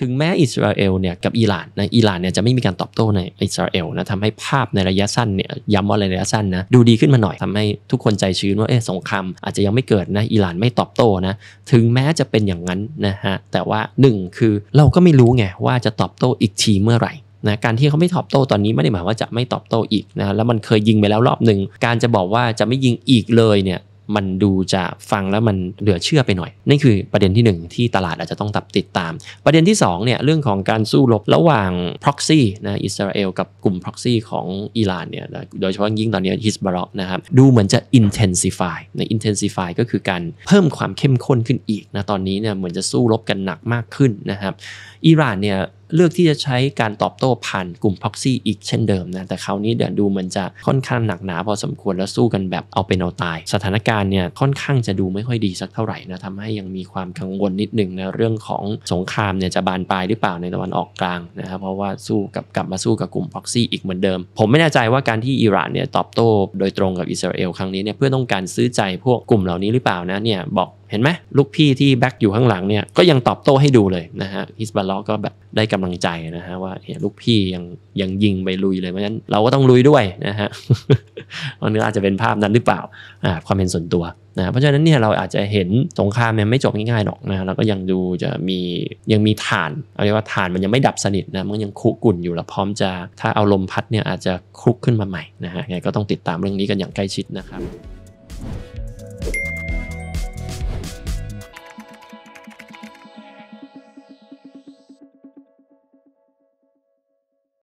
ถึงแม้อิสราเอลเนี่ยกับอิหร่านนะอิหร่านเนี่ยจะไม่มีการตอบโต้ในอิสราเอลนะทำให้ภาพในระยะสั้นเนี่ยย้ำว่าในระยะสั้นนะดูดีขึ้นมาหน่อยทำให้ทุกคนใจชื้นว่าเออสงครามอาจจะยังไม่เกิดนะอิหร่านไม่ตอบโต้นะถึงแม้จะเป็นอย่างนั้นนะฮะแต่ว่า 1 คือเราก็ไม่รู้ไงว่าจะตอบโต้อีกทีเมื่อไหร่นะการที่เขาไม่ตอบโต้ตอนนี้ไม่ได้หมายว่าจะไม่ตอบโต้อีกนะแล้วมันเคยยิงไปแล้วรอบหนึ่งการจะบอกว่าจะไม่ยิงอีกเลยเนี่ยมันดูจะฟังแล้วมันเหลือเชื่อไปหน่อย นั่นคือประเด็นที่ 1 ที่ตลาดอาจจะต้องตับติดตาม ประเด็นที่ 2เนี่ยเรื่องของการสู้รบระหว่าง proxy นะอิสราเอลกับกลุ่ม proxy ของอิหร่านเนี่ยโดยเฉพาะยิ่งตอนนี้ฮิสบาร์นะครับดูเหมือนจะ intensify นะ intensify ก็คือการเพิ่มความเข้มข้นขึ้นอีกนะตอนนี้เนี่ยเหมือนจะสู้รบกันหนักมากขึ้นนะครับอิหร่านเนี่ยเลือกที่จะใช้การตอบโต้ผ่านกลุ่มพ็อกซี่อีกเช่นเดิมนะแต่คราวนี้เดี๋ยวดูมันจะค่อนข้างหนักหนา พอสมควรแล้วสู้กันแบบเอาเป็นเอาตาย สถานการณ์เนี่ยค่อนข้างจะดูไม่ค่อยดีสักเท่าไหร่นะทำให้ยังมีความกังวลนิดหนึ่งนะเรื่องของสงครามเนี่ยจะบานปลายหรือเปล่าในตะวันออกกลางนะครับเพราะว่าสู้กับกลับมาสู้กับกลุ่มพ็อกซี่อีกเหมือนเดิม ผมไม่แน่ใจว่าการที่อิหร่านเนี่ยตอบโต้โดยตรงกับอิสราเอลครั้งนี้เนี่ยเพื่อต้องการซื้อใจพวกกลุ่มเหล่านี้หรือเปล่านะเนี่ยบอกเห็นไหมลูกพี่ที่แบ็กอยู่ข้างหลังเนี่ยก็ยังตอบโต้ให้ดูเลยนะฮะฮิสบาล็อก็แบบได้กำลังใจนะฮะว่าเนี่ยลูกพี่ยังยังยิงไปลุยเลยเพราะฉะนั้นเราก็ต้องลุยด้วยนะฮะอันนี้อาจจะเป็นภาพนั้นหรือเปล่าอ่าความเห็นส่วนตัวนะเพราะฉะนั้นเนี่ยเราอาจจะเห็นสงครามเนี่ยไม่จบง่ายๆหรอกนะเราก็ยังดูจะมียังมีฐานเอาเรียกว่าฐานมันยังไม่ดับสนิทนะมันยังคุกุ่นอยู่แล้วพร้อมจะถ้าเอาลมพัดเนี่ยอาจจะคลุกขึ้นมาใหม่นะฮะไงก็ต้องติดตามเรื่องนี้กันอย่างใกล้ชิดนะครับ